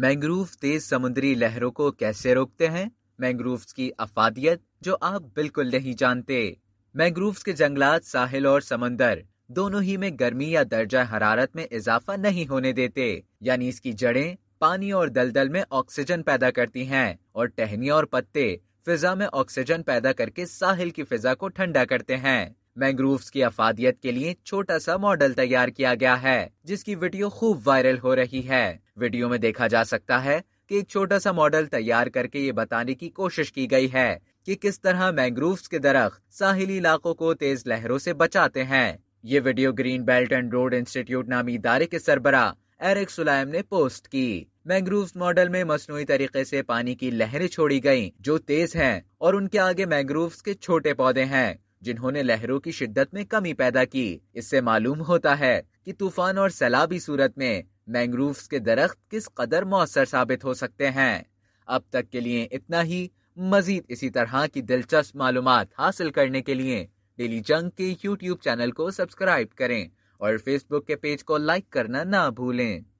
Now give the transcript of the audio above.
mangrove तेज समुद्री लहरों को कैसे रोकते हैं मैंग्रोव की अफादियत जो आप बिल्कुल नहीं जानते मैंग्रोव के जंगलात साहिल और समंदर दोनों ही में गर्मी या दर्जा हरारत में इजाफा नहीं होने देते यानी इसकी जड़ें पानी और दलदल में ऑक्सीजन पैदा करती हैं और टहनिया और पत्ते फिजा में ऑक्सीजन पैदा करके साहिल की फिजा को ठंडा करते हैं मैंग्रोव्स की अफादियत के लिए छोटा सा मॉडल तैयार किया गया है जिसकी वीडियो खूब वायरल हो रही है वीडियो में देखा जा सकता है कि एक छोटा सा मॉडल तैयार करके ये बताने की कोशिश की गई है कि किस तरह मैंग्रोव्स के दरख्त साहिली इलाकों को तेज लहरों से बचाते हैं ये video green belt and road institute नामी इदारे के सरबरा एरिक सुलायम ने पोस्ट की मैंग्रोव मॉडल में मसनू तरीके से पानी की लहरें छोड़ी गयी जो तेज हैं और उनके आगे मैंग्रोव के छोटे पौधे हैं जिन्होंने लहरों की शिद्दत में कमी पैदा की इससे मालूम होता है कि तूफान और सैलाबी सूरत में मैंग्रोव के दरख्त किस कदर मौसर साबित हो सकते हैं अब तक के लिए इतना ही मजीद इसी तरह की दिलचस्प मालूम हासिल करने के लिए डेली जंग के यूट्यूब चैनल को सब्सक्राइब करें और फेसबुक के पेज को लाइक करना ना भूलें